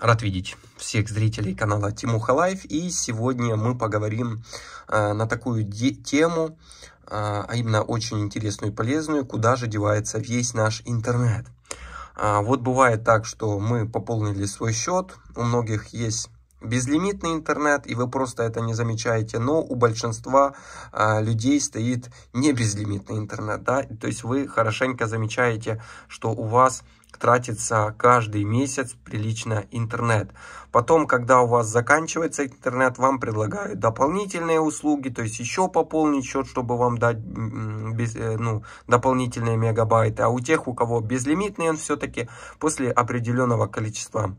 Рад видеть всех зрителей канала Тимуха Лайф. И сегодня мы поговорим э, на такую тему, э, а именно очень интересную и полезную, куда же девается весь наш интернет. Э, вот бывает так, что мы пополнили свой счет, у многих есть безлимитный интернет, и вы просто это не замечаете, но у большинства э, людей стоит не безлимитный интернет, да, то есть вы хорошенько замечаете, что у вас тратится каждый месяц прилично интернет. Потом, когда у вас заканчивается интернет, вам предлагают дополнительные услуги, то есть еще пополнить счет, чтобы вам дать э, ну, дополнительные мегабайты. А у тех, у кого безлимитный, он все-таки после определенного количества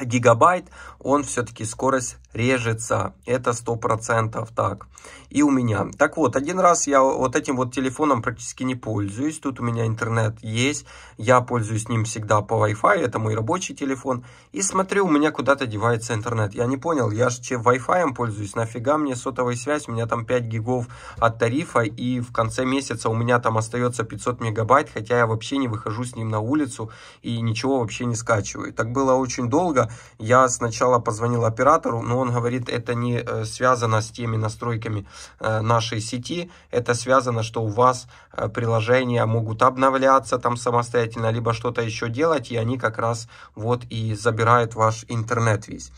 гигабайт, он все-таки скорость режется. Это сто процентов, так. И у меня. Так вот, один раз я вот этим вот телефоном практически не пользуюсь. Тут у меня интернет есть. Я пользуюсь ним всегда по Wi-Fi. Это мой рабочий телефон. И смотрю, у меня куда-то девается интернет. Я не понял, я же чем Wi-Fi пользуюсь. Нафига мне сотовая связь? У меня там 5 гигов от тарифа. И в конце месяца у меня там остается 500 мегабайт. Хотя я вообще не выхожу с ним на улицу. И ничего вообще не скачиваю. Так было очень долго. Я сначала позвонил оператору. Но он говорит, это не э, связано с теми настройками э, нашей сети, это связано, что у вас э, приложения могут обновляться там самостоятельно, либо что-то еще делать, и они как раз вот и забирают ваш интернет весь.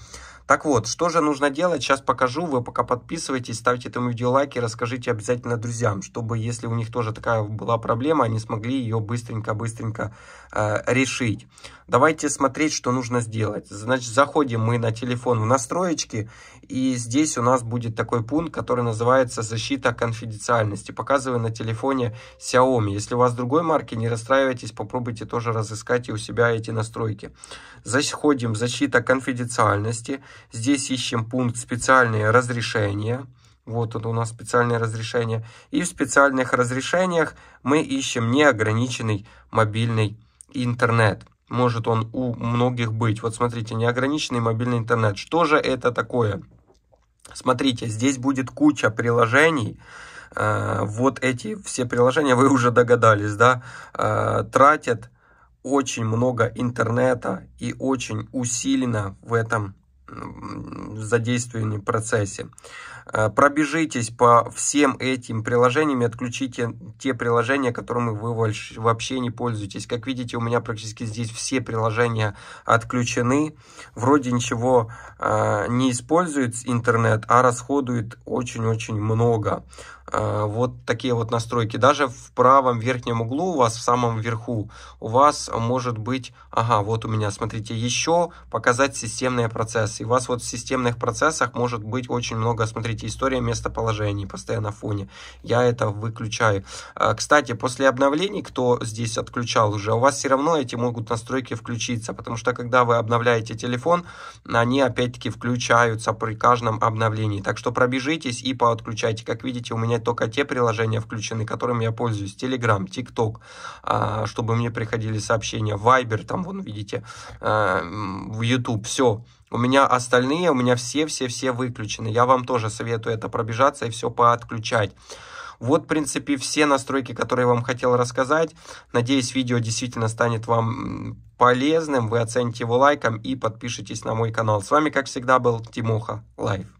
Так вот, что же нужно делать, сейчас покажу. Вы пока подписывайтесь, ставьте этому видео лайки, расскажите обязательно друзьям, чтобы если у них тоже такая была проблема, они смогли ее быстренько-быстренько э, решить. Давайте смотреть, что нужно сделать. Значит, заходим мы на телефон в настроечки, и здесь у нас будет такой пункт, который называется «Защита конфиденциальности». Показываю на телефоне Xiaomi. Если у вас другой марки, не расстраивайтесь, попробуйте тоже разыскать и у себя эти настройки. Заходим в «Защита конфиденциальности». Здесь ищем пункт «Специальные разрешения». Вот это у нас специальное разрешение. И в специальных разрешениях мы ищем неограниченный мобильный интернет. Может он у многих быть. Вот смотрите, неограниченный мобильный интернет. Что же это такое? Смотрите, здесь будет куча приложений. Э, вот эти все приложения, вы уже догадались, да, э, тратят очень много интернета и очень усиленно в этом в задействовании процессе. Э, пробежитесь по всем этим приложениям и отключите те приложения, которыми вы вообще не пользуетесь. Как видите, у меня практически здесь все приложения отключены. Вроде ничего э, не использует интернет, а расходует очень-очень много. Э, вот такие вот настройки. Даже в правом верхнем углу у вас, в самом верху, у вас может быть, ага, вот у меня, смотрите, еще показать системные процессы вас вот в системных процессах может быть очень много, смотрите, история местоположений, постоянно в фоне. Я это выключаю. А, кстати, после обновлений, кто здесь отключал уже, у вас все равно эти могут настройки включиться, потому что когда вы обновляете телефон, они опять-таки включаются при каждом обновлении. Так что пробежитесь и поотключайте. Как видите, у меня только те приложения включены, которыми я пользуюсь. Telegram, TikTok, а, чтобы мне приходили сообщения, Viber, там вон видите, а, в YouTube, все. У меня остальные, у меня все-все-все выключены. Я вам тоже советую это пробежаться и все поотключать. Вот, в принципе, все настройки, которые я вам хотел рассказать. Надеюсь, видео действительно станет вам полезным. Вы оцените его лайком и подпишитесь на мой канал. С вами, как всегда, был Тимоха Лайф.